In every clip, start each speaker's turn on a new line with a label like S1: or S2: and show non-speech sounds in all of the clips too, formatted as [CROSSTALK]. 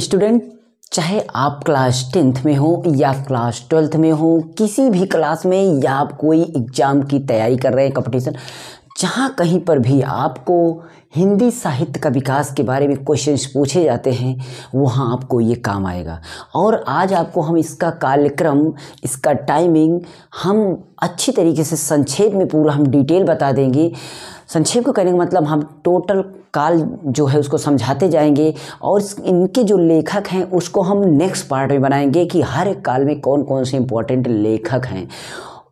S1: student चाहे आप class tenth में हो या क्लास ट्वेल्थ में हो किसी भी क्लास में या आप कोई एग्ज़ाम की तैयारी कर रहे हैं कंपटीशन जहाँ कहीं पर भी आपको हिंदी साहित्य का विकास के बारे में क्वेश्चंस पूछे जाते हैं वहाँ आपको ये काम आएगा और आज आपको हम इसका कार्यक्रम इसका टाइमिंग हम अच्छी तरीके से संक्षेप में पूरा हम डिटेल बता देंगे संक्षेप को करने का मतलब हम टोटल काल जो है उसको समझाते जाएंगे और इनके जो लेखक हैं उसको हम नेक्स्ट पार्ट में बनाएंगे कि हर एक काल में कौन कौन से इम्पोर्टेंट लेखक हैं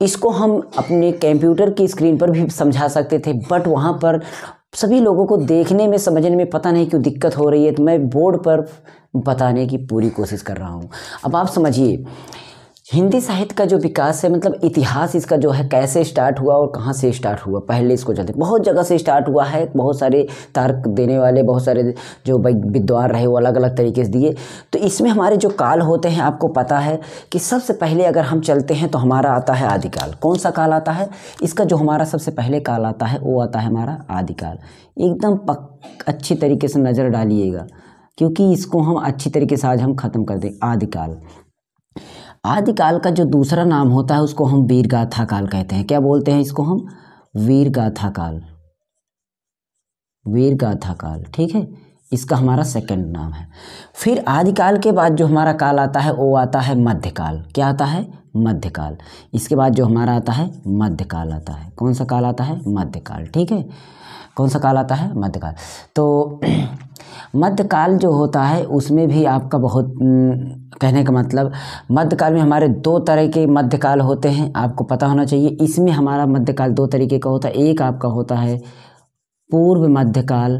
S1: इसको हम अपने कंप्यूटर की स्क्रीन पर भी समझा सकते थे बट वहाँ पर सभी लोगों को देखने में समझने में पता नहीं क्यों दिक्कत हो रही है तो मैं बोर्ड पर बताने की पूरी कोशिश कर रहा हूँ अब आप समझिए हिंदी साहित्य का जो विकास है मतलब इतिहास इसका जो है कैसे स्टार्ट हुआ और कहाँ से स्टार्ट हुआ पहले इसको जानते बहुत जगह से स्टार्ट हुआ है बहुत सारे तर्क देने वाले बहुत सारे जो विद्वान रहे वो अलग अलग तरीके से दिए तो इसमें हमारे जो काल होते हैं आपको पता है कि सबसे पहले अगर हम चलते हैं तो हमारा आता है आदिकाल कौन सा काल आता है इसका जो हमारा सबसे पहले काल आता है वो आता है हमारा आदिकाल एकदम पक अच्छी तरीके से नज़र डालिएगा क्योंकि इसको हम अच्छी तरीके से आज हम ख़त्म कर दें आदिकाल आदिकाल का जो दूसरा नाम होता है उसको हम गाथा काल कहते हैं क्या बोलते हैं इसको हम गाथा काल गाथा काल ठीक है इसका हमारा सेकंड नाम है फिर आदिकाल के बाद जो हमारा काल आता है वो आता है मध्यकाल क्या आता है मध्यकाल इसके बाद जो हमारा आता है मध्यकाल आता है कौन सा काल आता है मध्यकाल ठीक है कौन सा काल आता है मध्यकाल तो मध्यकाल जो होता है उसमें भी आपका बहुत कहने का मतलब मध्यकाल में हमारे दो तरह के मध्यकाल होते हैं आपको पता होना चाहिए इसमें हमारा मध्यकाल दो तरीके का होता है एक आपका होता है पूर्व मध्यकाल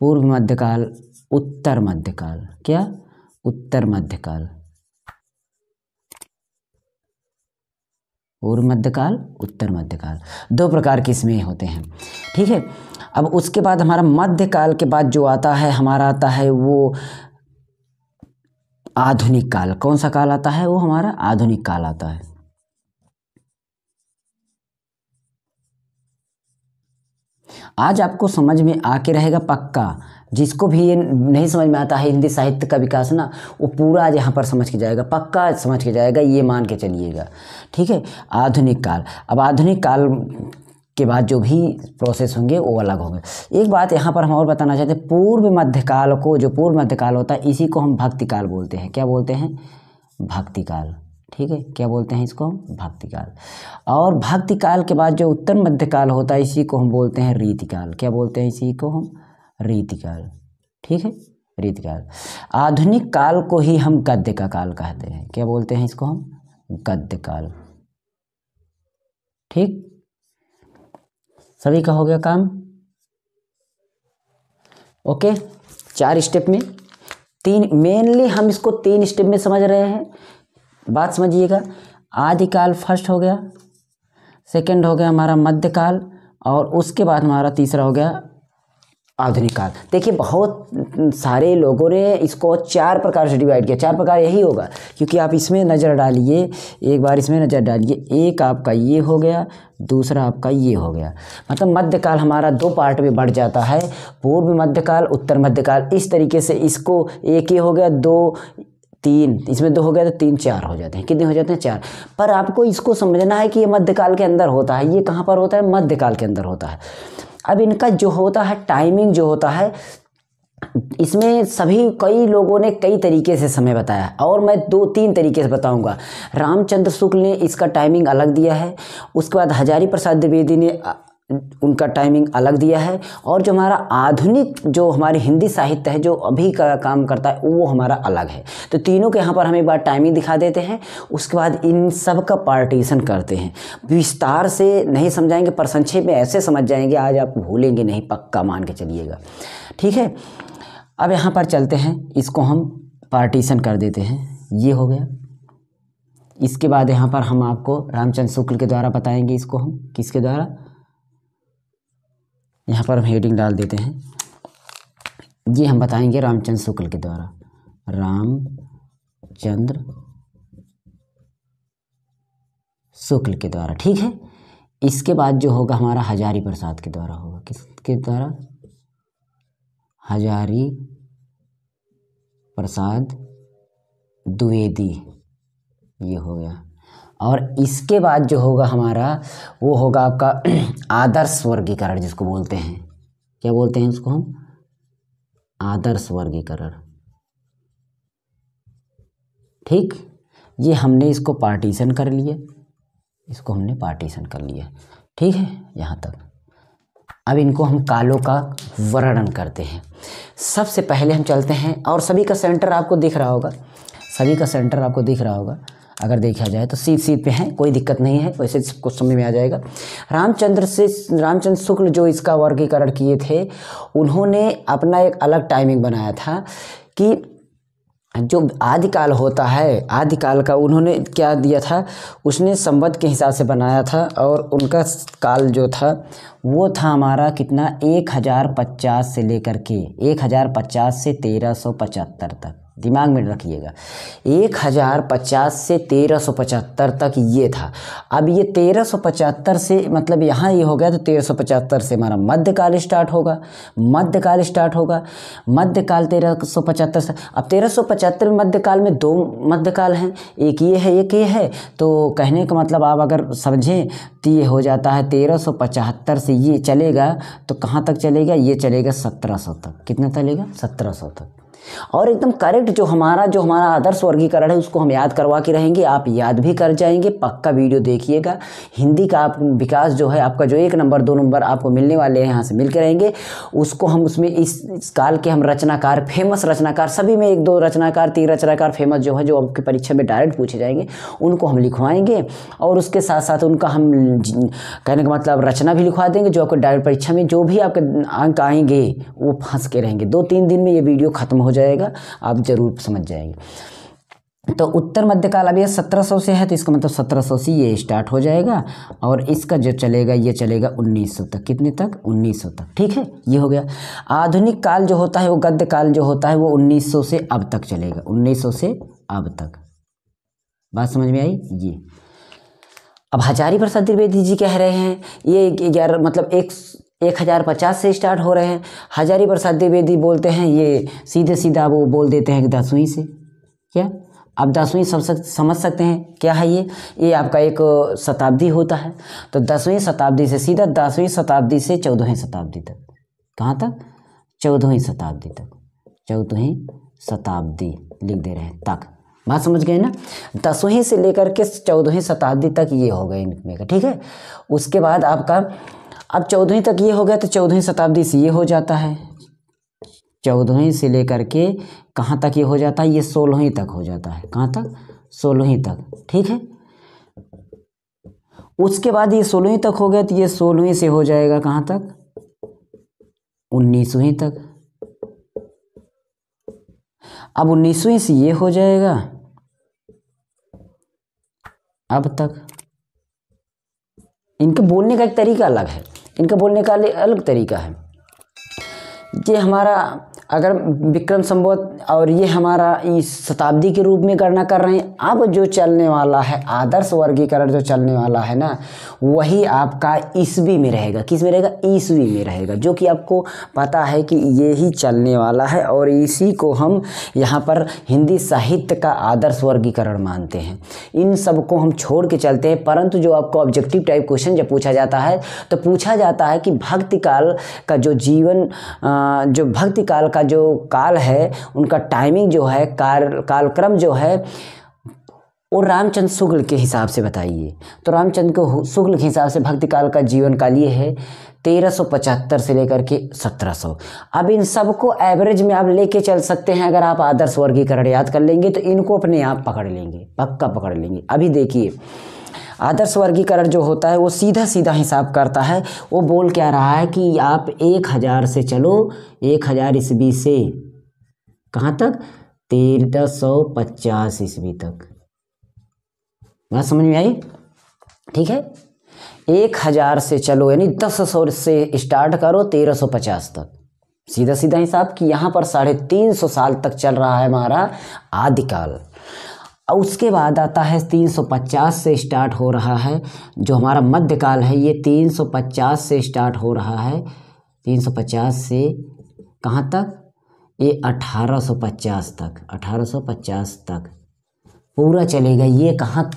S1: पूर्व मध्यकाल उत्तर मध्यकाल क्या उत्तर मध्यकाल पूर्व मध्यकाल उत्तर मध्यकाल दो प्रकार के इसमें होते हैं ठीक है अब उसके बाद हमारा मध्यकाल के बाद जो आता है हमारा आता है वो आधुनिक काल कौन सा काल आता है वो हमारा आधुनिक काल आता है आज आपको समझ में आके रहेगा पक्का जिसको भी ये नहीं समझ में आता है हिंदी साहित्य का विकास ना वो पूरा यहाँ पर समझ के जाएगा पक्का समझ के जाएगा ये मान के चलिएगा ठीक है आधुनिक काल अब आधुनिक काल के बाद जो भी प्रोसेस होंगे वो अलग होंगे एक बात यहाँ पर हम और बताना चाहते हैं पूर्व मध्यकाल को जो पूर्व मध्यकाल होता है इसी को हम भक्तिकाल बोलते हैं क्या बोलते हैं भक्तिकाल ठीक है क्या बोलते हैं इसको हम भक्तिकाल और भक्तिकाल के बाद जो उत्तर मध्यकाल होता है इसी को हम बोलते हैं रीतिकाल क्या बोलते हैं इसी को हम रीतिकाल ठीक है रीतिकाल आधुनिक काल को ही हम गद्य का काल कहते हैं क्या बोलते हैं इसको हम गद्य काल ठीक सभी का हो गया काम ओके चार स्टेप में तीन मेनली हम इसको तीन स्टेप में समझ रहे हैं बात समझिएगा आदिकाल फर्स्ट हो गया सेकंड हो गया हमारा मध्यकाल और उसके बाद हमारा तीसरा हो गया आधुनिक काल देखिए बहुत सारे लोगों ने इसको चार प्रकार से डिवाइड किया चार प्रकार यही होगा क्योंकि आप इसमें नज़र डालिए एक बार इसमें नज़र डालिए एक आपका ये हो गया दूसरा आपका ये हो गया मतलब मध्यकाल हमारा दो पार्ट में बढ़ जाता है पूर्व मध्यकाल उत्तर मध्यकाल इस तरीके से इसको एक ये हो गया दो तीन इसमें दो हो गया तो तीन चार हो जाते हैं कितने हो जाते हैं चार पर आपको इसको समझना है कि ये मध्यकाल के अंदर होता है ये कहाँ पर होता है मध्यकाल के अंदर होता है अब इनका जो होता है टाइमिंग जो होता है इसमें सभी कई लोगों ने कई तरीके से समय बताया और मैं दो तीन तरीके से बताऊंगा रामचंद्र शुक्ल ने इसका टाइमिंग अलग दिया है उसके बाद हजारी प्रसाद द्विवेदी ने उनका टाइमिंग अलग दिया है और जो हमारा आधुनिक जो हमारी हिंदी साहित्य है जो अभी का काम करता है वो हमारा अलग है तो तीनों के यहाँ पर हम एक बार टाइमिंग दिखा देते हैं उसके बाद इन सब का पार्टीशन करते हैं विस्तार से नहीं समझाएंगे पर संक्षेप में ऐसे समझ जाएंगे आज आप भूलेंगे नहीं पक्का मान के चलिएगा ठीक है अब यहाँ पर चलते हैं इसको हम पार्टीशन कर देते हैं ये हो गया इसके बाद यहाँ पर हम आपको रामचंद्र शुक्ल के द्वारा बताएंगे इसको हम किसके द्वारा यहाँ पर हम हेडिंग डाल देते हैं ये हम बताएंगे रामचंद्र शुक्ल के द्वारा रामचंद्र शुक्ल के द्वारा ठीक है इसके बाद जो होगा हमारा हजारी प्रसाद के द्वारा होगा किसके द्वारा हजारी प्रसाद द्विवेदी ये हो गया और इसके बाद जो होगा हमारा वो होगा आपका [CLEARS THROAT] आदर्श वर्गीकरण जिसको बोलते हैं क्या बोलते हैं उसको हम आदर्श वर्गीकरण ठीक ये हमने इसको पार्टीशन कर लिए इसको हमने पार्टीशन कर लिया ठीक है यहाँ तक अब इनको हम कालों का वर्णन करते हैं सबसे पहले हम चलते हैं और सभी का सेंटर आपको दिख रहा होगा सभी का सेंटर आपको दिख रहा होगा अगर देखा जाए तो सीध सीध पे हैं कोई दिक्कत नहीं है वैसे सबको समझ में आ जाएगा रामचंद्र से रामचंद्र शुक्ल जो इसका वर्गीकरण किए थे उन्होंने अपना एक अलग टाइमिंग बनाया था कि जो आदिकाल होता है आदिकाल का उन्होंने क्या दिया था उसने संबद्ध के हिसाब से बनाया था और उनका काल जो था वो था हमारा कितना एक हज़ार पचास से लेकर के एक हज़ार पचास से तेरह सौ पचहत्तर तक दिमाग में रखिएगा एक हज़ार पचास से तेरह सौ पचहत्तर तक ये था अब ये तेरह सौ पचहत्तर से मतलब यहाँ ये यह हो गया तो तेरह सौ पचहत्तर से हमारा मध्यकाल स्टार्ट होगा मध्यकाल स्टार्ट होगा मध्यकाल तेरह सौ पचहत्तर से अब तेरह सौ पचहत्तर मध्यकाल में दो मध्यकाल हैं एक ये है एक ये है तो कहने का मतलब आप अगर समझें तो ये हो जाता है तेरह सौ पचहत्तर से ये चलेगा तो कहाँ तक चलेगा ये चलेगा सत्रह सौ तक कितना चलेगा सत्रह सौ तक और एकदम करेक्ट जो हमारा जो हमारा आदर्श वर्गीकरण है उसको हम याद करवा के रहेंगे आप याद भी कर जाएंगे पक्का वीडियो देखिएगा हिंदी का आप विकास जो है आपका जो एक नंबर दो नंबर आपको मिलने वाले हैं यहाँ से मिल के रहेंगे उसको हम उसमें इस, इस काल के हम रचनाकार फेमस रचनाकार सभी में एक दो रचनाकार तीन रचनाकार फेमस जो है जो आपकी परीक्षा में डायरेक्ट पूछे जाएंगे उनको हम लिखवाएंगे और उसके साथ साथ उनका हम कहने का मतलब रचना भी लिखवा देंगे जो आपको डायरेक्ट परीक्षा में जो भी आपके अंक आएंगे वो फंस के रहेंगे दो तीन दिन में ये वीडियो खत्म हो हो जाएगा आप ज़रूर समझ जाएंगे तो उत्तर मध्यकाल अभी ये सत्रह सौ से है तो इसका मतलब सत्रह सौ से ये स्टार्ट हो जाएगा और इसका जो चलेगा ये चलेगा उन्नीस सौ तक कितने तक उन्नीस सौ तक ठीक है ये हो गया आधुनिक काल जो होता है वो गद्य काल जो होता है वो उन्नीस सौ से अब तक चलेगा उन्नीस सौ से अब तक बात समझ में आई ये अब हजारी प्रसाद त्रिवेदी जी कह रहे हैं ये ग्यारह मतलब एक एक हज़ार पचास से स्टार्ट हो रहे हैं हजारी प्रसाद द्विवेदी बोलते हैं ये सीधे सीधा वो बोल देते हैं दसवीं से क्या आप दसवीं समझ सकते हैं क्या है ये ये आपका एक शताब्दी होता है तो दसवीं शताब्दी से सीधा दसवीं शताब्दी से चौदहवीं शताब्दी तक कहाँ तक चौदहवीं शताब्दी तक चौदहवीं शताब्दी लिख दे रहे हैं तक बात समझ गए ना दसवीं से लेकर के चौदहवीं शताब्दी तक ये हो गए इनमें ठीक है उसके बाद आपका अब चौदहवीं तक ये हो गया तो चौदहवीं शताब्दी से ये हो जाता है चौदहवीं से लेकर के कहाँ तक ये हो जाता है ये सोलहवीं तक हो जाता है कहाँ तक सोलहवीं तक ठीक है उसके बाद ये सोलहवीं तक हो गया तो ये सोलहवीं से हो जाएगा कहाँ तक उन्नीसवीं तक अब उन्नीसवीं से ये हो जाएगा अब तक इनके बोलने का एक तरीका अलग है इनका बोलने का अलग तरीका है ये हमारा अगर विक्रम संवत और ये हमारा इस शताब्दी के रूप में गणना कर रहे हैं अब जो चलने वाला है आदर्श वर्गीकरण जो चलने वाला है ना वही आपका ईस्वी में रहेगा किस में रहेगा ईस्वी में रहेगा जो कि आपको पता है कि ये ही चलने वाला है और इसी को हम यहाँ पर हिंदी साहित्य का आदर्श वर्गीकरण मानते हैं इन सब को हम छोड़ के चलते हैं परंतु जो आपको ऑब्जेक्टिव टाइप क्वेश्चन जब पूछा जाता है तो पूछा जाता है कि भक्तिकाल का जो जीवन जो भक्तिकाल का का जो काल है उनका टाइमिंग जो है काल कालक्रम जो है वो रामचंद्र शुक्ल के हिसाब से बताइए तो रामचंद्र को शुक्ल के हिसाब से भक्ति काल का जीवन काल ये है पचहत्तर से लेकर के 1700 अब इन सबको एवरेज में आप लेके चल सकते हैं अगर आप आदर्श वर्गीकरण याद कर लेंगे तो इनको अपने आप पकड़ लेंगे पक्का पकड़ लेंगे अभी देखिए आदर्श वर्गीकरण जो होता है वो सीधा सीधा हिसाब करता है वो बोल क्या रहा है कि आप एक हज़ार से चलो एक हज़ार ईस्वी से कहाँ तक तेरह सौ पचास ईस्वी तक बात समझ में आई ठीक है एक हज़ार से चलो यानी दस सौ से स्टार्ट करो तेरह सौ पचास तक सीधा सीधा हिसाब कि यहाँ पर साढ़े तीन सौ साल तक चल रहा है हमारा आदिकाल और उसके बाद आता है 350 से स्टार्ट हो रहा है जो हमारा मध्यकाल है ये 350 से स्टार्ट हो रहा है 350 से कहाँ तक ये 1850 तक 1850 तक पूरा चलेगा ये कहाँ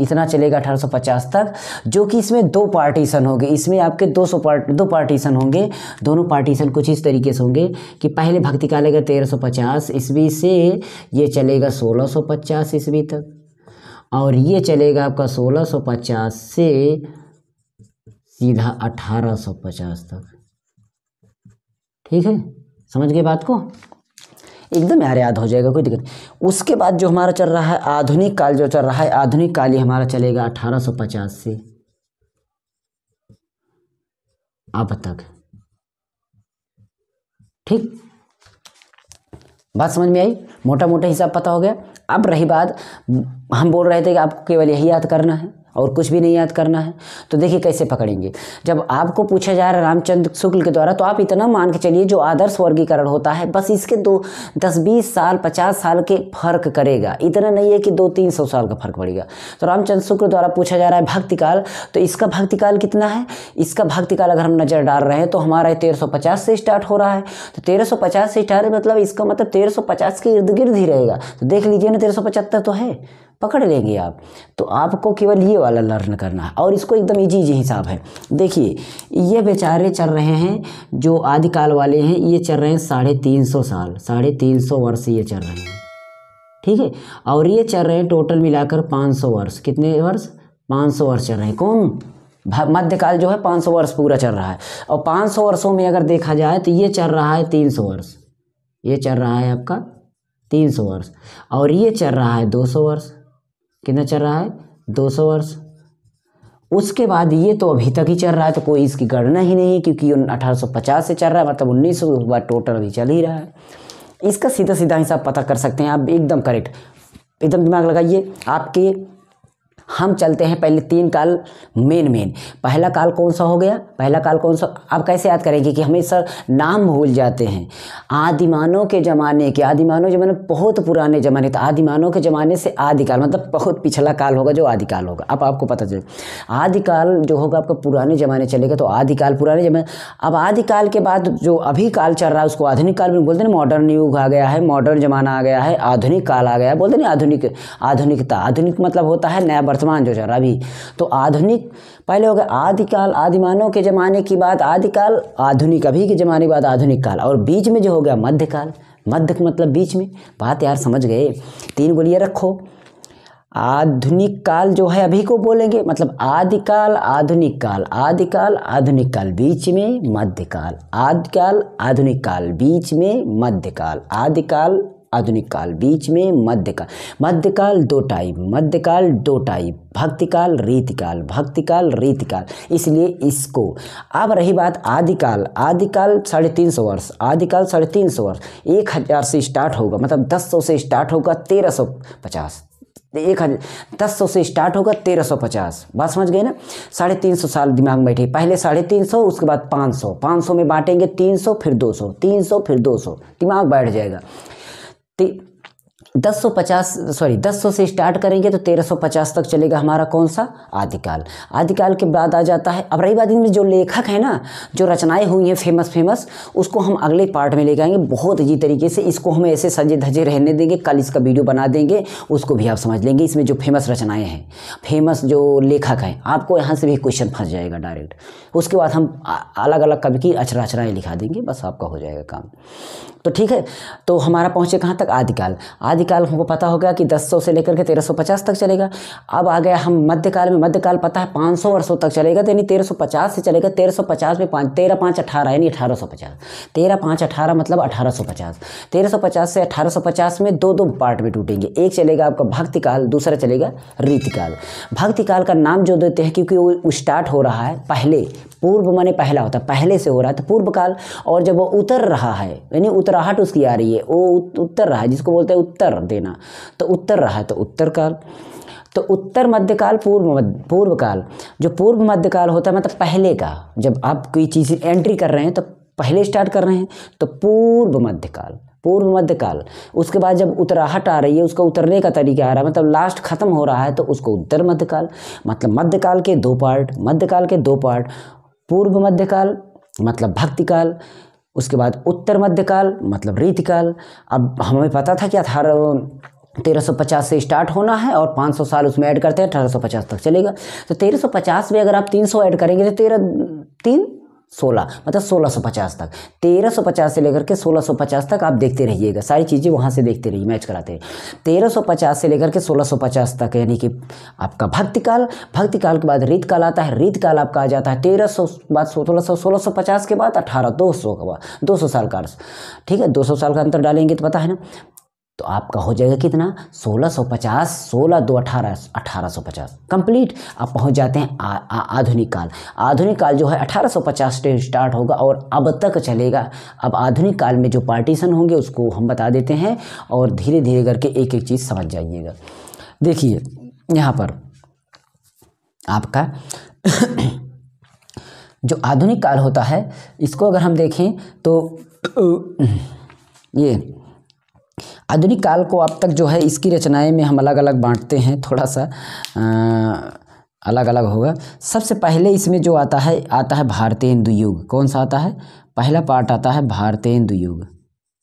S1: इतना चलेगा 1850 तक जो कि इसमें दो पार्टीशन होंगे इसमें आपके 200 पार्ट दो पार्टीशन होंगे दोनों पार्टीशन कुछ इस तरीके से होंगे कि पहले भक्ति काल का पचास ईस्वी से ये चलेगा 1650 ईस्वी तक और ये चलेगा आपका 1650 से सीधा 1850 तक ठीक है समझ गए बात को एकदम यार याद हो जाएगा कोई दिक्कत उसके बाद जो हमारा चल रहा है आधुनिक काल जो चल रहा है आधुनिक काल ही हमारा चलेगा 1850 से अब तक ठीक बात समझ में आई मोटा मोटा हिसाब पता हो गया अब रही बात हम बोल रहे थे कि आपको केवल यही याद करना है और कुछ भी नहीं याद करना है तो देखिए कैसे पकड़ेंगे जब आपको पूछा जा रहा है रामचंद्र शुक्ल के द्वारा तो आप इतना मान के चलिए जो आदर्श वर्गीकरण होता है बस इसके दो दस बीस साल पचास साल के फर्क करेगा इतना नहीं है कि दो तीन सौ साल का फर्क पड़ेगा तो रामचंद्र शुक्ल द्वारा पूछा जा रहा है भक्तिकाल तो इसका भक्तिकाल कितना है इसका भक्तिकाल अगर हम नज़र डाल रहे हैं तो हमारा तेरह से स्टार्ट हो रहा है तो तेरह से स्टार्ट मतलब इसका मतलब तेरह के इर्द गिर्द ही रहेगा तो देख लीजिए ना तेरह तो है पकड़ लेंगे आप तो आपको केवल ये वाला लर्न करना है और इसको एकदम इजी इजी हिसाब है देखिए ये बेचारे चल रहे हैं जो आदिकाल वाले हैं ये चल रहे हैं साढ़े तीन सौ साल साढ़े तीन सौ वर्ष ये चल रहे हैं ठीक है और ये चल रहे हैं टोटल मिलाकर पाँच सौ वर्ष कितने वर्ष पाँच सौ वर्ष चल रहे हैं कौन मध्यकाल जो है पाँच सौ वर्ष पूरा चल रहा है और पाँच सौ वर्षों में अगर देखा जाए तो ये चल रहा है तीन सौ वर्ष ये चल रहा है आपका तीन सौ वर्ष और ये चल रहा है दो सौ वर्ष कितना चल रहा है 200 वर्ष उसके बाद ये तो अभी तक ही चल रहा है तो कोई इसकी गणना ही नहीं है क्योंकि अठारह से चल रहा है मतलब उन्नीस सौ बाद टोटल अभी चल ही रहा है इसका सीधा सीधा हिसाब पता कर सकते हैं आप एकदम करेक्ट एकदम दिमाग लगाइए आपके हम चलते हैं पहले तीन काल मेन मेन पहला काल कौन सा हो गया पहला काल कौन सा आप कैसे याद करेंगे कि हमें सर नाम भूल जाते हैं आदिमानों के ज़माने के आदिमानों जमाने बहुत पुराने ज़माने तो आदिमानों के ज़माने से आदिकाल मतलब बहुत पिछला काल होगा जो आदिकाल होगा अब आपको पता चले आदिकाल जो होगा आपका पुराने ज़माने चलेगा तो आदिकाल पुराने जमाने अब आदिकाल के बाद जो अभी काल चल रहा है उसको आधुनिक काल में बोलते ना मॉडर्न युग आ गया है मॉडर्न ज़माना आ गया है आधुनिक काल आ गया बोलते ना आधुनिक आधुनिकता आधुनिक मतलब होता है नया वर्तमान जो चल रहा अभी तो आधुनिक पहले हो गया आदिकाल आदिमानव के ज़माने की बात आदिकाल आधुनिक अभी के ज़माने की बात आधुनिक काल और बीच में जो हो गया मध्यकाल मध्य मतलब बीच में बात यार समझ गए तीन गोलियाँ रखो आधुनिक काल जो है अभी को बोलेंगे मतलब आदिकाल आधुनिक काल आदिकाल आधुनिक काल बीच में मध्यकाल आदिकाल आधुनिक काल बीच में मध्यकाल आदिकाल आधुनिक काल बीच में मध्यकाल मध्यकाल दो टाइप मध्यकाल दो टाइप भक्तिकाल रीतिकाल भक्तिकाल रीतिकाल इसलिए इसको अब रही बात आदिकाल आदिकाल साढ़े तीन सौ वर्ष आदिकाल साढ़े तीन सौ वर्ष एक हज़ार से स्टार्ट होगा मतलब दस सौ से स्टार्ट होगा तेरह सौ पचास एक हज़ार दस सौ से स्टार्ट होगा तेरह सौ पचास बात समझ गए ना साढ़े तीन सौ साल दिमाग में बैठे पहले साढ़े तीन सौ उसके बाद पाँच सौ पाँच सौ में बांटेंगे तीन सौ फिर दो सौ तीन सौ फिर दो सौ दिमाग बैठ जाएगा दस सौ पचास सॉरी दस सौ से स्टार्ट करेंगे तो तेरह सौ पचास तक चलेगा हमारा कौन सा आदिकाल आदिकाल के बाद आ जाता है अब रही बात इनमें जो लेखक है ना जो रचनाएं हुई हैं फेमस फेमस उसको हम अगले पार्ट में ले जाएंगे बहुत अजी तरीके से इसको हम ऐसे सजे धजे रहने देंगे कल इसका वीडियो बना देंगे उसको भी आप समझ लेंगे इसमें जो फेमस रचनाएँ हैं फेमस जो लेखक हैं आपको यहाँ से भी क्वेश्चन फंस जाएगा डायरेक्ट उसके बाद हम अलग अलग कवि की अचरा अचराएँ लिखा देंगे बस आपका हो जाएगा काम तो ठीक है तो हमारा पहुँचे कहाँ तक आदिकाल आदिकाल हमको पता हो गया कि दस सौ से लेकर के तेरह सौ पचास तक चलेगा अब आ गया हम मध्यकाल में मध्यकाल पता है पाँच सौ वर्षों तक चलेगा तो यानी तेरह सौ पचास से चलेगा तेरह सौ पचास में पाँच तेरह पाँच अठारह यानी अठारह सौ पचास तेरह पाँच अठारह मतलब अठारह सौ पचास तेरह सौ पचास से अठारह सौ पचास में दो दो पार्ट में टूटेंगे एक चलेगा आपका भक्तिकाल दूसरा चलेगा रीतिकाल भक्तिकाल का नाम जो देते हैं क्योंकि वो स्टार्ट हो रहा है पहले पूर्व माने पहला होता है पहले से हो रहा है तो पूर्व काल और जब वो उतर रहा है यानी उतर उत्तराहट उसकी आ रही है वो उत्तर रहा जिसको बोलते हैं उत्तर देना तो उत्तर रहा तो उत्तर काल तो उत्तर मध्यकाल पूर्व पूर्व काल जो पूर्व मध्यकाल होता है मतलब पहले का जब आप कोई चीज़ एंट्री कर रहे हैं तो पहले स्टार्ट कर रहे हैं तो पूर्व मध्यकाल पूर्व मध्यकाल उसके बाद जब उतराहट आ रही है उसका उतरने का तरीका आ रहा है मतलब लास्ट खत्म हो रहा है तो उसको उत्तर मध्यकाल मतलब मध्यकाल के दो पार्ट मध्यकाल के दो पार्ट पूर्व मध्यकाल मतलब भक्तिकाल उसके बाद उत्तर मध्यकाल मतलब रीतिकाल अब हमें पता था कि अठारह पचास से स्टार्ट होना है और पाँच सौ साल उसमें ऐड करते हैं अठारह सौ पचास तक चलेगा तो तेरह सौ पचास में अगर आप तीन सौ ऐड करेंगे तो तेरह तीन सोलह मतलब सोलह सौ पचास तक तेरह सौ पचास से लेकर के सोलह सौ पचास तक आप देखते रहिएगा सारी चीज़ें वहाँ से देखते रहिए मैच कराते रहिए तेरह सौ पचास से लेकर के सोलह सौ पचास तक यानी कि आपका भक्ति काल भक्ति काल के बाद रीत काल आता है रीत काल आपका आ जाता है तेरह सौ बाद सोलह सौ सोलह सौ पचास के बाद अठारह दो सौ के बाद दो सौ साल का ठीक है दो सौ साल का अंतर डालेंगे तो पता है ना तो आपका हो जाएगा कितना 1650 16 दो अठारह अठारह सौ पचास कंप्लीट आप पहुंच जाते हैं आ, आ, आधुनिक काल आधुनिक काल जो है 1850 से स्टार्ट होगा और अब तक चलेगा अब आधुनिक काल में जो पार्टीशन होंगे उसको हम बता देते हैं और धीरे धीरे करके एक एक चीज़ समझ जाइएगा देखिए यहाँ पर आपका [COUGHS] जो आधुनिक काल होता है इसको अगर हम देखें तो [COUGHS] ये आधुनिक काल को अब तक जो है इसकी रचनाएं में हम अलग अलग बांटते हैं थोड़ा सा आ, अलग अलग होगा सबसे पहले इसमें जो आता है आता है भारतीय हिंदु युग कौन सा आता है पहला पार्ट आता है भारतीय हिंदु युग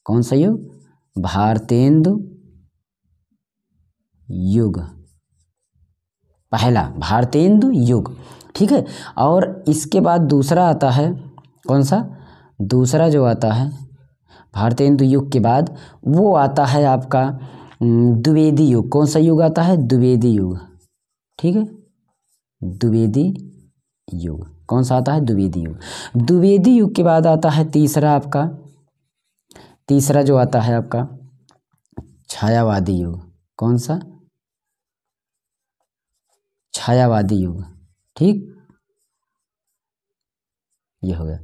S1: कौन सा युग भारतेंदु युग पहला भारतेंदु युग ठीक है और इसके बाद दूसरा आता है कौन सा दूसरा जो आता है भारतेंदु युग के बाद वो आता है आपका द्विवेदी युग कौन सा युग आता है द्विवेदी युग ठीक है द्विवेदी युग कौन सा आता है द्विवेदी युग द्विवेदी युग के बाद आता है तीसरा आपका तीसरा जो आता है आपका छायावादी युग कौन सा छायावादी युग ठीक ये हो गया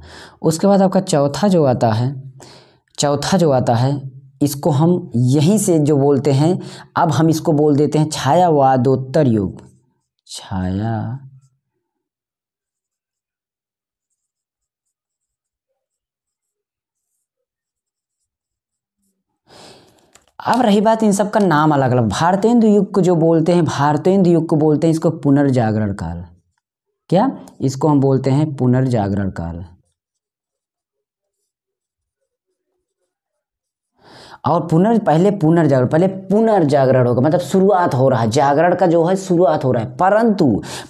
S1: उसके बाद आपका चौथा जो आता है चौथा जो आता है इसको हम यहीं से जो बोलते हैं अब हम इसको बोल देते हैं छायावादोत्तर युग छाया अब रही बात इन सब का नाम अलग अलग भारतेंदु युग को जो बोलते हैं भारतेंदु युग को बोलते हैं इसको पुनर्जागरण काल क्या इसको हम बोलते हैं पुनर्जागरण काल और पुनर् पहले पुनर्जागरण पहले पुनर्जागरण होगा मतलब शुरुआत हो रहा है जागरण का जो है शुरुआत हो रहा है परंतु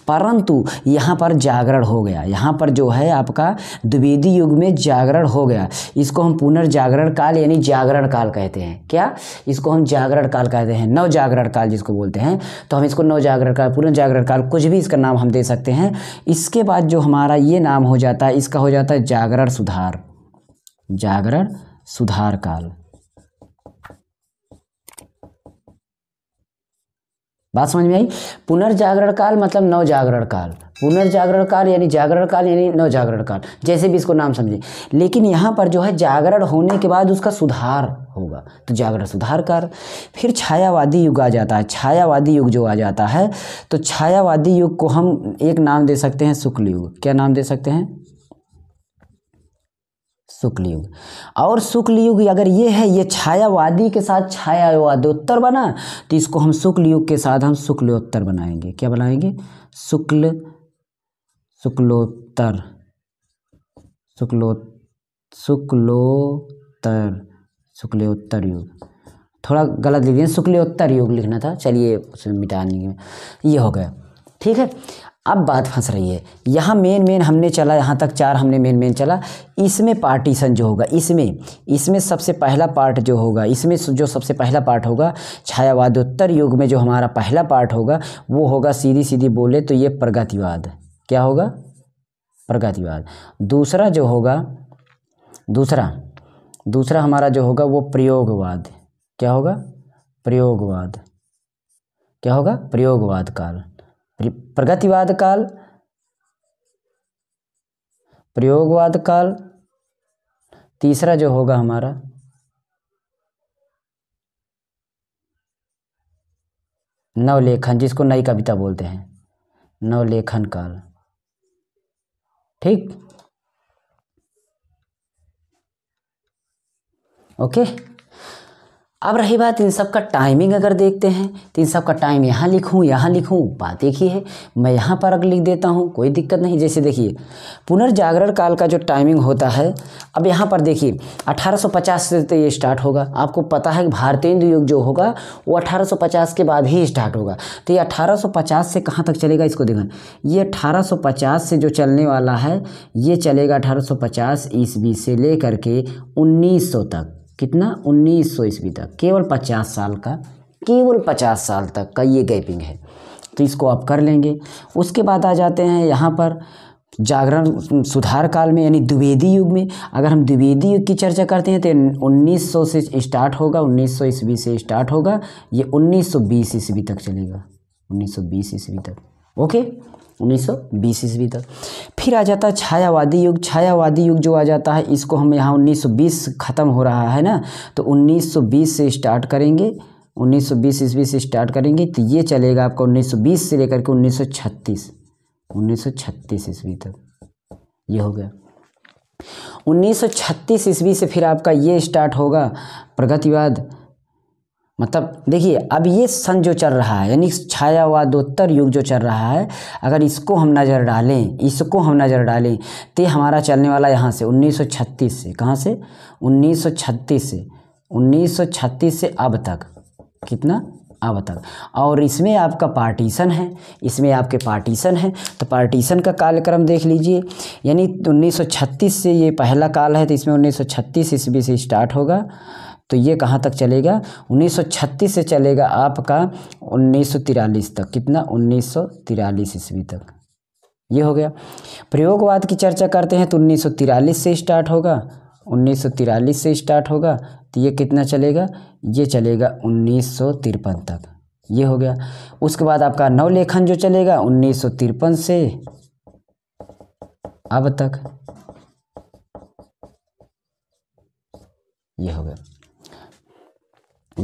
S1: परंतु यहाँ पर जागरण हो गया यहाँ पर जो है आपका द्विवेदी युग में जागरण हो गया इसको हम पुनर्जागरण काल यानी जागरण काल कहते हैं क्या इसको हम जागरण काल कहते हैं नव जागरण काल जिसको बोलते हैं तो हम इसको नव जागरण काल पुनर्जागरण काल कुछ भी इसका नाम हम दे सकते हैं इसके बाद जो हमारा ये नाम हो जाता है इसका हो जाता है जागरण सुधार जागरण सुधार काल बात समझ में आई पुनर्जागरण काल मतलब नव जागरण काल पुनर्जागरण काल यानी जागरण काल यानी नव जागरण काल जैसे भी इसको नाम समझे लेकिन यहाँ पर जो है जागरण होने के बाद उसका सुधार होगा तो जागरण सुधार काल फिर छायावादी युग आ जाता है छायावादी युग जो आ जाता है तो छायावादी युग को हम एक नाम दे सकते हैं शुक्ल युग क्या नाम दे सकते हैं शुक्ल युग और शुक्ल युग अगर ये है ये छायावादी के साथ छायावादोत्तर बना तो इसको हम शुक्ल युग के साथ हम शुक्लोत्तर बनाएंगे क्या बनाएंगे शुक्ल शुक्लोत्तर शुक्लो शुक्लोत्तर शुक्लोत्तर युग थोड़ा गलत लिख दिया शुक्लोत्तर युग लिखना था चलिए उसमें मिटा लेंगे ये हो गया ठीक है अब बात फंस रही है यहाँ मेन मेन हमने चला यहाँ तक चार हमने मेन मेन चला इसमें पार्टीशन जो होगा इसमें इसमें सबसे पहला पार्ट जो होगा इसमें जो सबसे पहला पार्ट होगा छायावादोत्तर युग में जो हमारा पहला पार्ट होगा वो होगा सीधी सीधी बोले तो ये प्रगतिवाद क्या होगा प्रगतिवाद दूसरा जो होगा दूसरा दूसरा हमारा जो होगा वो प्रयोगवाद क्या होगा प्रयोगवाद क्या होगा प्रयोगवाद काल प्रगतिवाद काल प्रयोगवाद काल तीसरा जो होगा हमारा नवलेखन जिसको नई कविता बोलते हैं नवलेखन काल ठीक ओके अब रही बात इन सब का टाइमिंग अगर देखते हैं तो इन सब का टाइम यहाँ लिखूँ यहाँ लिखूँ बात एक ही है मैं यहाँ पर अगर लिख देता हूँ कोई दिक्कत नहीं जैसे देखिए पुनर्जागरण काल का जो टाइमिंग होता है अब यहाँ पर देखिए 1850 से तो ये स्टार्ट होगा आपको पता है भारतेंदु युग जो होगा वो 1850 के बाद ही स्टार्ट होगा तो ये 1850 से कहाँ तक चलेगा इसको देखना ये 1850 से जो चलने वाला है ये चलेगा 1850 ईस्वी से लेकर के 1900 तक कितना उन्नीस सौ ईस्वी तक केवल पचास साल का केवल पचास साल तक का ये गैपिंग है तो इसको आप कर लेंगे उसके बाद आ जाते हैं यहाँ पर जागरण सुधार काल में यानी द्विवेदी युग में अगर हम द्विवेदी युग की चर्चा करते हैं तो 1900 से स्टार्ट होगा 1900 ईस्वी से स्टार्ट होगा ये 1920 ईस्वी तक चलेगा 1920 ईस्वी तक ओके उन्नीस सौ बीस ईस्वी तक फिर आ जाता है छायावादी युग छायावादी युग जो आ जाता है इसको हम यहाँ 1920 ख़त्म हो रहा है ना तो 1920 से स्टार्ट करेंगे 1920 ईस्वी से स्टार्ट करेंगे तो ये चलेगा आपका 1920 से लेकर के 1936 1936 ईस्वी तक ये हो गया 1936 ईस्वी से फिर आपका ये स्टार्ट होगा प्रगतिवाद मतलब देखिए अब ये सन जो चल रहा है यानी छाया हुआ दोत्तर युग जो चल रहा है अगर इसको हम नज़र डालें इसको हम नज़र डालें तो हमारा चलने वाला यहाँ से 1936 से कहाँ से 1936 से 1936 से अब तक कितना अब तक और इसमें आपका पार्टीशन है इसमें आपके पार्टीशन है तो पार्टीशन का कालक्रम देख लीजिए यानी 1936 से ये पहला काल है तो इसमें 1936 ईस्वी से स्टार्ट होगा तो ये कहाँ तक चलेगा 1936 से चलेगा आपका 1943 तक कितना 1943 ईस्वी तक ये हो गया प्रयोगवाद की चर्चा करते हैं तो 1943 से स्टार्ट होगा 1943 से स्टार्ट होगा तो ये कितना चलेगा ये चलेगा उन्नीस तक ये हो गया उसके बाद आपका नवलेखन जो चलेगा उन्नीस से अब तक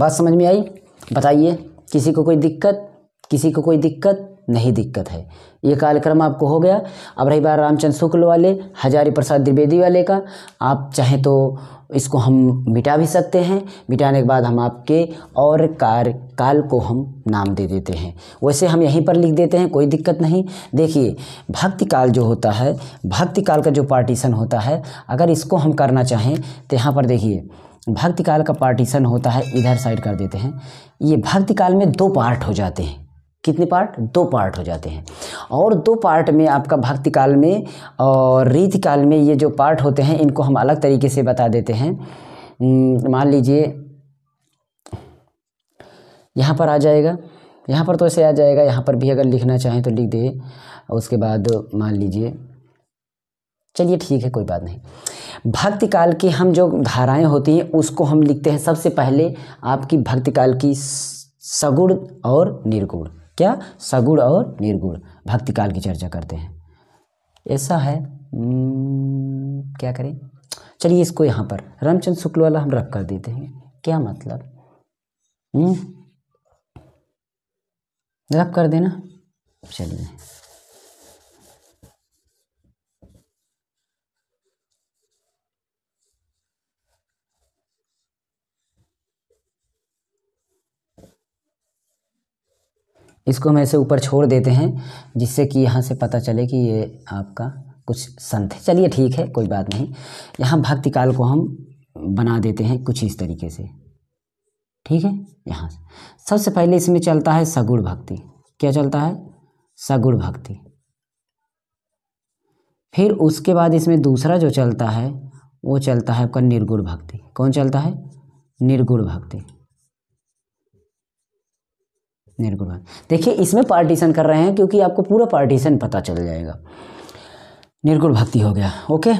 S1: बात समझ में आई बताइए किसी को कोई दिक्कत किसी को कोई दिक्कत नहीं दिक्कत है ये कार्यक्रम आपको हो गया अब रही बार रामचंद्र शुक्ल वाले हजारी प्रसाद द्विवेदी वाले का आप चाहें तो इसको हम मिटा भी सकते हैं मिटाने के बाद हम आपके और कार्यकाल को हम नाम दे देते हैं वैसे हम यहीं पर लिख देते हैं कोई दिक्कत नहीं देखिए भक्ति काल जो होता है भक्ति काल का जो पार्टीशन होता है अगर इसको हम करना चाहें तो यहाँ पर देखिए भक्ति काल का पार्टीशन होता है इधर साइड कर देते हैं ये भक्ति काल में दो पार्ट हो जाते हैं कितने पार्ट दो पार्ट हो जाते हैं और दो पार्ट में आपका भक्ति काल में और रीति काल में ये जो पार्ट होते हैं इनको हम अलग तरीके से बता देते हैं मान लीजिए यहाँ पर आ जाएगा यहाँ पर तो ऐसे आ जाएगा यहाँ पर भी अगर लिखना चाहें तो लिख दे उसके बाद मान लीजिए चलिए ठीक है कोई बात नहीं भक्ति काल की हम जो धाराएं होती हैं उसको हम लिखते हैं सबसे पहले आपकी भक्ति काल की सगुण और निर्गुण क्या सगुण और निर्गुण भक्ति काल की चर्चा करते हैं ऐसा है क्या करें चलिए इसको यहाँ पर रामचंद्र शुक्ल वाला हम रख कर देते हैं क्या मतलब रख कर देना चलिए इसको हम ऐसे ऊपर छोड़ देते हैं जिससे कि यहाँ से पता चले कि ये आपका कुछ संत है चलिए ठीक है कोई बात नहीं यहाँ भक्ति काल को हम बना देते हैं कुछ इस तरीके से ठीक है यहाँ से सबसे पहले इसमें चलता है सगुण भक्ति क्या चलता है सगुण भक्ति फिर उसके बाद इसमें दूसरा जो चलता है वो चलता है आपका निर्गुण भक्ति कौन चलता है निर्गुण भक्ति निर्गुण है देखिए इसमें पार्टीशन कर रहे हैं क्योंकि आपको पूरा पार्टीशन पता चल जाएगा निर्गुण भक्ति हो गया ओके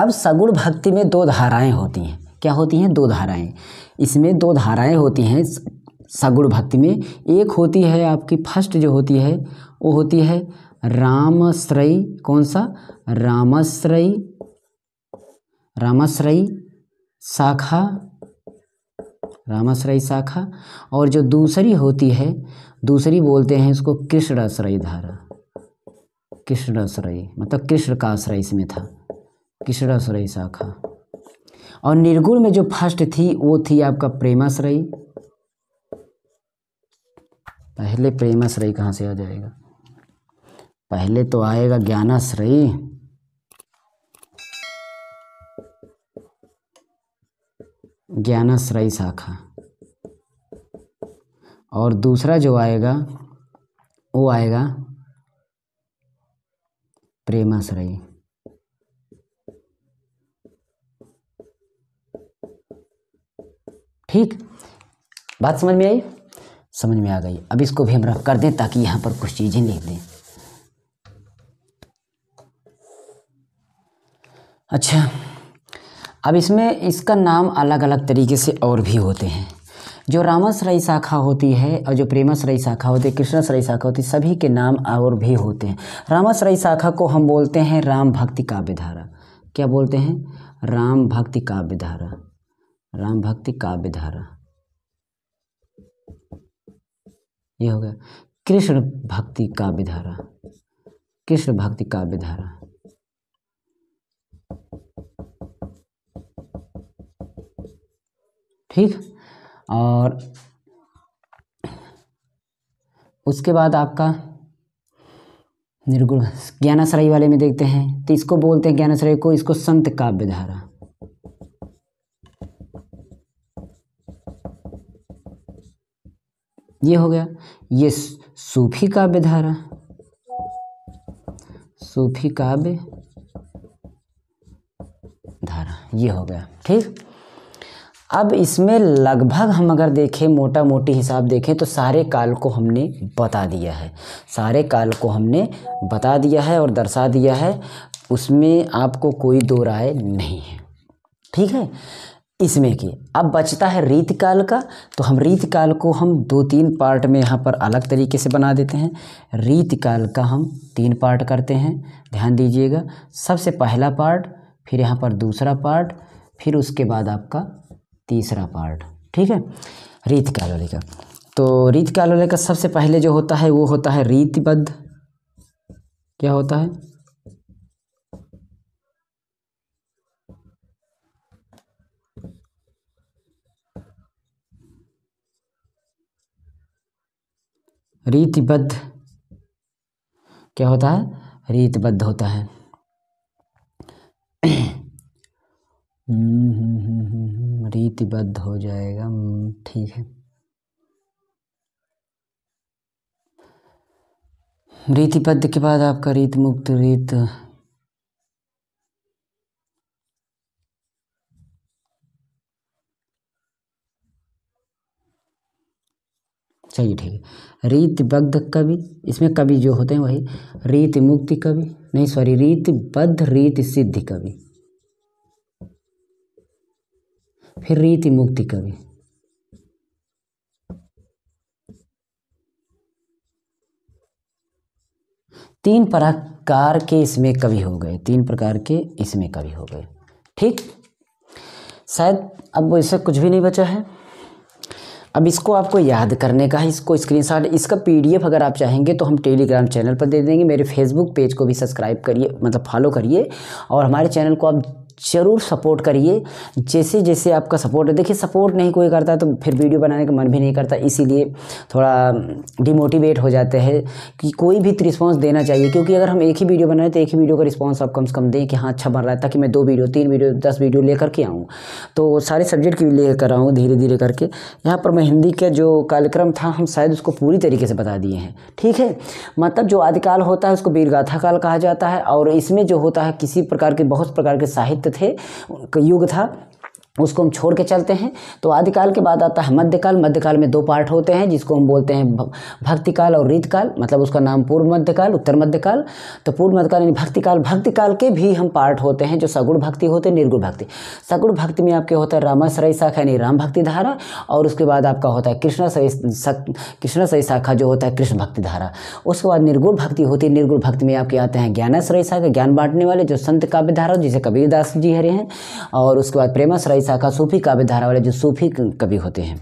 S1: अब सगुण भक्ति में दो धाराएं होती हैं क्या होती हैं दो धाराएं इसमें दो धाराएं होती हैं सगुण भक्ति में एक होती है आपकी फर्स्ट जो होती है वो होती है रामाश्रय कौन सा रामाश्रय रामाश्रय शाखा रामाश्रय शाखा और जो दूसरी होती है दूसरी बोलते हैं इसको कृष्ण आश्रय धारा कृष्ण आश्रय मतलब कृष्ण का आश्रय इसमें था कृष्ण आश्रय शाखा और निर्गुण में जो फर्स्ट थी वो थी आपका प्रेमाश्रय पहले प्रेमाश्रय कहाँ से आ जाएगा पहले तो आएगा ज्ञानाश्रय ज्ञानाश्रय शाखा और दूसरा जो आएगा वो आएगा प्रेमाश्रय ठीक बात समझ में आई समझ में आ गई अब इसको भी हम रख कर दें ताकि यहाँ पर कुछ चीज़ें लिख दें अच्छा अब इसमें इसका नाम अलग अलग तरीके से और भी होते हैं जो रामाश्रयी शाखा होती है और जो रई शाखा होती है कृष्णाश्रयी शाखा होती है सभी के नाम और भी होते हैं रामाश्रयी शाखा को हम बोलते हैं राम भक्ति काव्यधारा क्या बोलते हैं राम भक्ति काव्यधारा राम भक्ति काव्यधारा ये हो गया कृष्ण भक्ति काव्यधारा कृष्ण भक्ति काव्यधारा ठीक और उसके बाद आपका निर्गुण ज्ञानाश्रय वाले में देखते हैं तो इसको बोलते हैं ज्ञानाश्रय को इसको संत काव्य धारा ये हो गया ये सूफी काव्य धारा सूफी काव्य धारा ये हो गया ठीक अब इसमें लगभग हम अगर देखें मोटा मोटी हिसाब देखें तो सारे काल को हमने बता दिया है सारे काल को हमने बता दिया है और दर्शा दिया है उसमें आपको कोई दो राय नहीं है ठीक है इसमें की अब बचता है रीत काल का तो हम रीत काल को हम दो तीन पार्ट में यहाँ पर अलग तरीके से बना देते हैं रीत काल का हम तीन पार्ट करते हैं ध्यान दीजिएगा सबसे पहला पार्ट फिर यहाँ पर दूसरा पार्ट फिर उसके बाद आपका तीसरा पार्ट ठीक है रीत कालोले का तो रीत कैलोले का सबसे पहले जो होता है वो होता है रीतिबद्ध क्या होता है रीतिबद्ध क्या होता है रीतिबद्ध होता है [CLEARS THROAT] हम्म, हम्म, हम्म, रीतिबद्ध हो जाएगा ठीक है रीतिबद्ध के बाद आपका रीत मुक्त रीत सही ठीक है रीतिबद्ध कवि इसमें कवि जो होते हैं वही रीति मुक्ति कवि नहीं सॉरी रीतिबद्ध रीति सिद्धि कवि फिर रीति मुक्ति कवि तीन प्रकार के इसमें कवि हो गए तीन प्रकार के इसमें कवि हो गए ठीक शायद अब इससे कुछ भी नहीं बचा है अब इसको आपको याद करने का है इसको स्क्रीनशॉट इसका पीडीएफ अगर आप चाहेंगे तो हम टेलीग्राम चैनल पर दे देंगे मेरे फेसबुक पेज को भी सब्सक्राइब करिए मतलब फॉलो करिए और हमारे चैनल को आप ज़रूर सपोर्ट करिए जैसे जैसे आपका सपोर्ट है देखिए सपोर्ट नहीं कोई करता तो फिर वीडियो बनाने का मन भी नहीं करता इसीलिए थोड़ा डिमोटिवेट हो जाते हैं कि कोई भी रिस्पॉन्स देना चाहिए क्योंकि अगर हम एक ही वीडियो बनाए तो एक ही वीडियो का रिस्पॉन्स आप कम से कम दें कि हाँ अच्छा बन रहा है ताकि मैं दो वीडियो तीन वीडियो दस वीडियो लेकर के आऊँ तो सारे सब्जेक्ट की ले कर आऊँ धीरे धीरे करके यहाँ पर मैं हिंदी का जो कार्यक्रम था हम शायद उसको पूरी तरीके से बता दिए हैं ठीक है मतलब जो आदिकाल होता है उसको वीरगाथा काल कहा जाता है और इसमें जो होता है किसी प्रकार के बहुत प्रकार के साहित्य थे युग था उसको हम छोड़ के चलते हैं तो आदिकाल के बाद आता है मध्यकाल मध्यकाल में दो पार्ट होते हैं जिसको हम बोलते हैं भक्तिकाल और रीतकाल मतलब उसका नाम पूर्व मध्यकाल उत्तर मध्यकाल तो पूर्व मध्यकाल यानी भक्तिकाल भक्तिकाल के भी हम पार्ट होते हैं जो सगुण भक्ति होते हैं निर्गुण भक्ति सगुण भक्ति में आपके होता है रामाश्रय शाखा यानी राम भक्ति धारा और उसके बाद आपका होता है कृष्ण सई शाखा जो होता है कृष्ण भक्ति धारा उसके बाद निर्गुण भक्ति होती है निर्गुण भक्ति में आपके आते हैं ज्ञानाश्रय शाखा ज्ञान बांटने वाले जो संत काव्य धारा जिसे कबीरदास जी हरे हैं और उसके बाद प्रेमाश्रय शाखा सूफी काव्य धारा वाले जो सूफी कवि होते हैं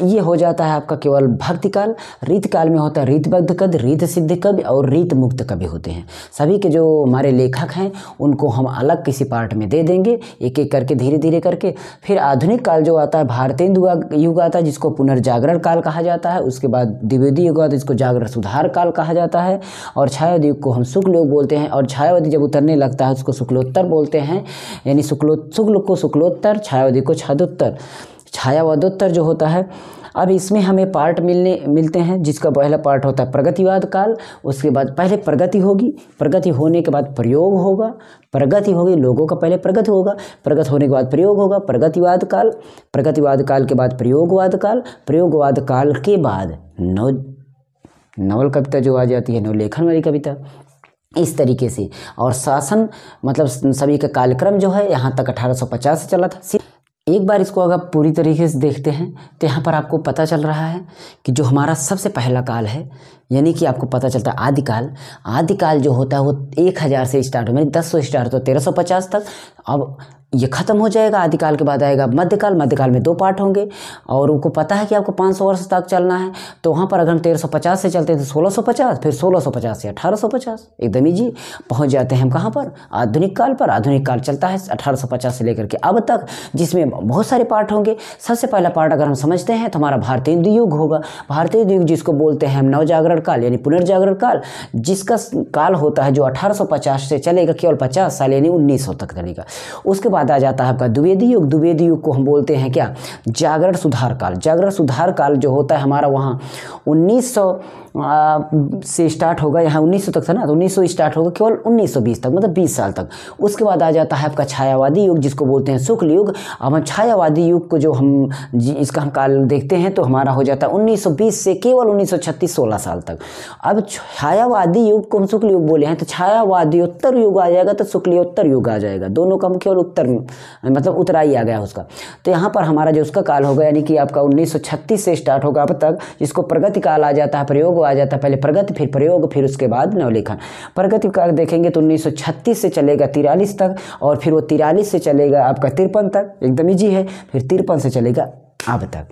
S1: तो ये हो जाता है आपका केवल भक्ति काल रीत काल में होता है रीत भक्त कवि रीत सिद्ध कवि और रीत मुक्त कवि होते हैं सभी के जो हमारे लेखक हैं उनको हम अलग किसी पार्ट में दे देंगे एक एक करके धीरे धीरे करके फिर आधुनिक काल जो आता है भारतेंदु युग आता है जिसको पुनर्जागरण काल कहा जाता है उसके बाद द्विवेदी युग आता है जिसको जागरण सुधार काल कहा जाता है और छायावधि युग को हम शुक्ल युग बोलते हैं और छायावधि जब उतरने लगता है उसको शुक्लोत्तर बोलते हैं यानी शुक्लो शुक्ल को शुक्लोत्तर छायावधि को छादोत्तर छायावादोत्तर जो होता है अब इसमें हमें पार्ट मिलने मिलते हैं जिसका पहला पार्ट होता है प्रगतिवाद काल उसके बाद पहले प्रगति होगी प्रगति होने के बाद प्रयोग होगा प्रगति होगी लोगों का पहले प्रगति होगा प्रगति होने के बाद प्रयोग होगा प्रगतिवाद काल प्रगतिवाद काल के बाद प्रयोगवाद काल प्रयोगवाद काल के बाद नव नवल कविता जो आ जाती है नवलेखन वाली कविता इस तरीके से और शासन मतलब सभी का कार्यक्रम जो है यहाँ तक पचास से चला था एक बार इसको अगर पूरी तरीके से देखते हैं तो यहाँ पर आपको पता चल रहा है कि जो हमारा सबसे पहला काल है यानी कि आपको पता चलता है आदिकाल आदिकाल जो होता है वो एक हज़ार से स्टार्ट हो मैंने दस सौ स्टार्ट हो तेरह सौ पचास तक अब ये ख़त्म हो जाएगा आदिकाल के बाद आएगा मध्यकाल मध्यकाल में दो पार्ट होंगे और उनको पता है कि आपको 500 वर्ष तक चलना है तो वहाँ पर अगर हम तेरह से चलते हैं तो सोलह फिर सोलह से अठारह एकदम ईजी पहुँच जाते हैं हम कहाँ पर आधुनिक काल पर आधुनिक काल चलता है अठारह से लेकर के अब तक जिसमें बहुत सारे पार्ट होंगे सबसे पहला पार्ट अगर हम समझते हैं तो हमारा भारतीय युग होगा भारतीय युग जिसको बोलते हैं हम नवजागरण काल यानी पुनर्जागरण काल जिसका काल होता है जो अठारह से चलेगा केवल पचास साल यानी उन्नीस तक चलेगा उसके बाद बाद आ जाता है आपका द्विवेदी युग द्विवेदी युग को हम बोलते हैं क्या जागरण सुधार काल जागरण सुधार काल जो होता है हमारा वहाँ उन्नीस से स्टार्ट होगा यहाँ 1900 तक था ना तो 1900 स्टार्ट होगा केवल 1920 तक मतलब 20 साल तक उसके बाद आ जाता है आपका छायावादी युग जिसको बोलते हैं शुक्ल युग अब हम छायावादी युग को जो हम इसका हम काल देखते हैं तो हमारा हो जाता है 1920 से केवल 1936 सौ साल तक अब छायावादी युग को हम शुक्ल युग बोले हैं तो छायावादी उत्तर युग आ जाएगा तो शुक्लियोत्तर युग आ जाएगा दोनों का हम केवल उत्तर उत्तर मतलब उतराई आ गया उसका तो यहाँ पर हमारा जो उसका काल होगा यानी कि आपका 1936 से स्टार्ट होगा अब तक जिसको प्रगति काल आ जाता है प्रयोग आ जाता है पहले प्रगति फिर प्रयोग फिर उसके बाद नवलेखन प्रगति काल देखेंगे तो छत्तीस से चलेगा तिरालीस तक और फिर वो तिरालीस से चलेगा आपका तिरपन तक एकदम ईजी है फिर तिरपन से चलेगा अब तक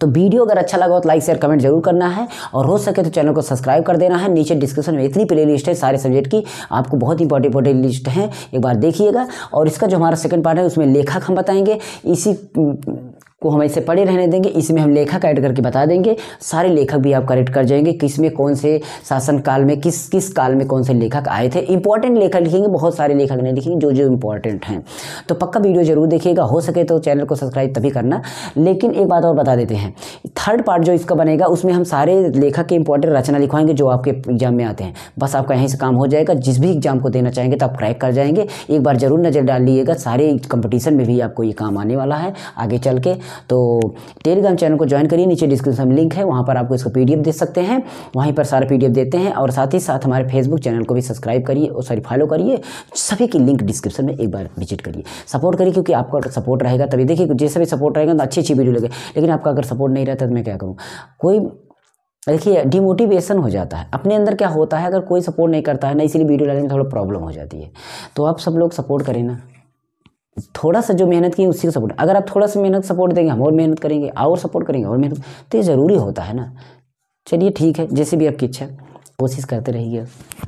S1: तो वीडियो अगर अच्छा लगा हो तो लाइक शेयर कमेंट जरूर करना है और हो सके तो चैनल को सब्सक्राइब कर देना है नीचे डिस्क्रिप्शन में इतनी प्ले लिस्ट है सारे सब्जेक्ट की आपको बहुत इंपॉर्टेंट इंपॉर्टेंट लिस्ट है एक बार देखिएगा और इसका जो हमारा सेकंड पार्ट है उसमें लेखक हम बताएंगे इसी को हम ऐसे पढ़े रहने देंगे इसमें हम लेखक ऐड करके बता देंगे सारे लेखक भी आप करेक्ट कर जाएंगे किस में कौन से शासन काल में किस किस काल में कौन से लेखक आए थे इंपॉर्टेंट लेखक लिखेंगे बहुत सारे लेखक नहीं लिखेंगे जो जो इंपॉर्टेंट हैं तो पक्का वीडियो जरूर देखिएगा हो सके तो चैनल को सब्सक्राइब तभी करना लेकिन एक बात और बता देते हैं थर्ड पार्ट जो इसका बनेगा उसमें हम सारे लेखक के इंपॉर्टेंट रचना लिखवाएंगे जो आपके एग्जाम में आते हैं बस आपका यहीं से काम हो जाएगा जिस भी एग्जाम को देना चाहेंगे तो आप क्रैक कर जाएंगे एक बार जरूर नज़र डाल लीजिएगा सारे कंपटीशन में भी आपको ये काम आने वाला है आगे चल के तो टेलीग्राम चैनल को ज्वाइन करिए नीचे डिस्क्रिप्शन में लिंक है वहाँ पर आपको इसका पी दे सकते हैं वहीं पर सारा पी देते हैं और साथ ही साथ हमारे फेसबुक चैनल को भी सब्सक्राइब करिए और सॉरी फॉलो करिए सभी की लिंक डिस्क्रिप्शन में एक बार विजिट करिए सपोर्ट करिए क्योंकि आपका सपोर्ट रहेगा तभी देखिए जैसे भी सपोर्ट रहेगा तो अच्छी अच्छी वीडियो लगे लेकिन आपका अगर सपोर्ट नहीं रहता तो मैं क्या करूँ कोई देखिए डिमोटिवेशन हो जाता है अपने अंदर क्या होता है अगर कोई सपोर्ट नहीं करता है ना इसीलिए वीडियो डालने में थोड़ा प्रॉब्लम हो जाती है तो आप सब लोग सपोर्ट करें ना थोड़ा सा जो मेहनत की उसी को सपोर्ट अगर आप थोड़ा सा मेहनत सपोर्ट देंगे हम और मेहनत करेंगे और सपोर्ट करेंगे और मेहनत तो ये ज़रूरी होता है ना चलिए ठीक है जैसे भी आपकी इच्छा कोशिश करते रहिए